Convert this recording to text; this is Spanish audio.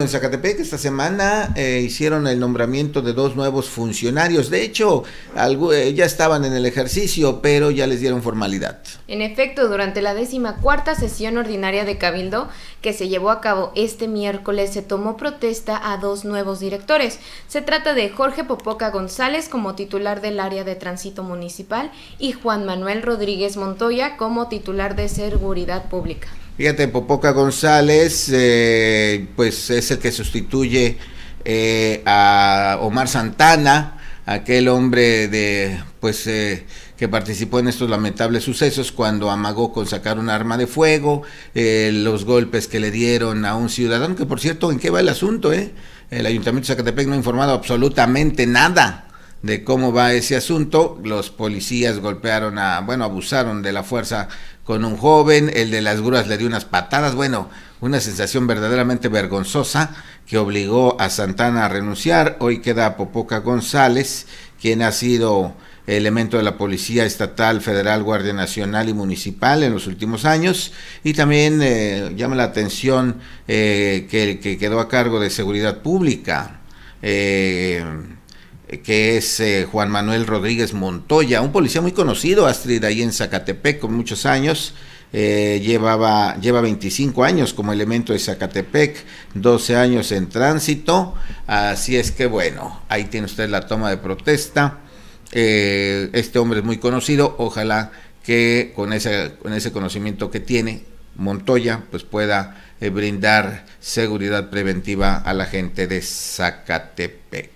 En Zacatepec esta semana eh, hicieron el nombramiento de dos nuevos funcionarios. De hecho, eh, ya estaban en el ejercicio, pero ya les dieron formalidad. En efecto, durante la cuarta sesión ordinaria de Cabildo, que se llevó a cabo este miércoles, se tomó protesta a dos nuevos directores. Se trata de Jorge Popoca González como titular del área de tránsito municipal y Juan Manuel Rodríguez Montoya como titular de seguridad pública. Fíjate, Popoca González, eh, pues es el que sustituye eh, a Omar Santana, aquel hombre de, pues, eh, que participó en estos lamentables sucesos cuando amagó con sacar un arma de fuego, los golpes que le dieron a un ciudadano, que por cierto, ¿en qué va el asunto? Eh? El Ayuntamiento de Zacatepec no ha informado absolutamente nada de cómo va ese asunto. Los policías golpearon a, bueno, abusaron de la fuerza con un joven, el de las guras le dio unas patadas, bueno, una sensación verdaderamente vergonzosa que obligó a Santana a renunciar. Hoy queda Popoca González, quien ha sido elemento de la Policía Estatal, Federal, Guardia Nacional y Municipal en los últimos años. Y también eh, llama la atención eh, que que quedó a cargo de Seguridad Pública. Eh, que es eh, Juan Manuel Rodríguez Montoya, un policía muy conocido, Astrid, ahí en Zacatepec, con muchos años. Eh, llevaba, lleva 25 años como elemento de Zacatepec, 12 años en tránsito, así es que bueno, ahí tiene usted la toma de protesta. Eh, este hombre es muy conocido, ojalá que con ese, con ese conocimiento que tiene Montoya, pues pueda brindar seguridad preventiva a la gente de Zacatepec.